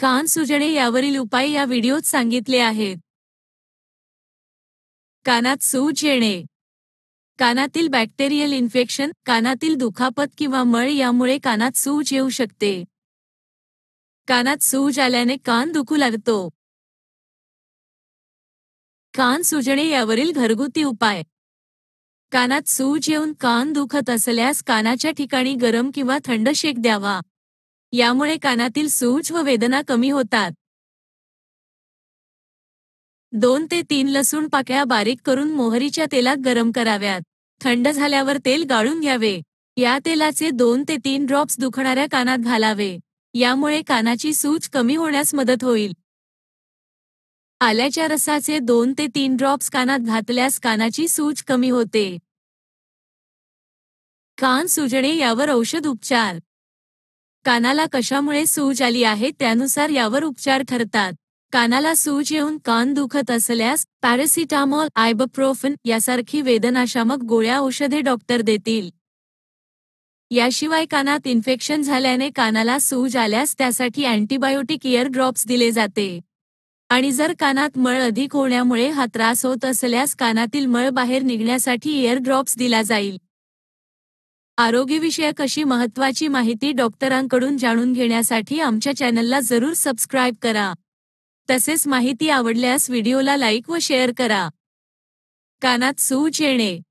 कान सुजणे यावरील उपाय या व्हिडिओत सांगितले आहेत कानात सूज येणे कानातील बॅक्टेरियल इन्फेक्शन कानातील दुखापत किंवा मळ यामुळे कानात सूज येऊ शकते कानात सूज आल्याने कान दुखू लागतो कान सुजणे यावरील घरगुती उपाय कानात सूज येऊन कान दुखत असल्यास कानाच्या ठिकाणी गरम किंवा थंड शेक द्यावा यामुळे कानातील सूज व वेदना कमी होतात दोन ते तीन लसूण पाकळ्या बारीक करून मोहरीच्या तेलात गरम कराव्यात थंड झाल्यावर तेल गाळून घ्यावे या तेलाचे दोन ते तीन ड्रॉप्स दुखणाऱ्या कानात घालावे यामुळे कानाची सूज कमी होण्यास मदत होईल आल्याच्या रसाचे दोन ते तीन ड्रॉप्स कानात घातल्यास कानाची सूज कमी होते कान सुजणे यावर औषध उपचार कानाला कशामुळे सूज आली आहे त्यानुसार यावर उपचार ठरतात कानाला सूज येऊन कान दुखत असल्यास पॅरेसिटामॉल आयबप्रोफन यासारखी वेदनाशामक गोळ्या औषधे डॉक्टर देतील याशिवाय कानात इन्फेक्शन झाल्याने कानाला सूज आल्यास त्यासाठी अँटीबायोटिक इयर ड्रॉप्स दिले जाते आणि जर कानात मळ अधिक होण्यामुळे हा त्रास होत असल्यास कानातील मळ बाहेर निघण्यासाठी इयर ड्रॉप्स दिला जाईल आरोग्यविषयक अशी महत्वाची माहिती डॉक्टरांकडून जाणून घेण्यासाठी आमच्या चॅनलला जरूर सबस्क्राईब करा तसेच माहिती आवडल्यास व्हिडिओला लाईक व शेअर करा कानात सूज येणे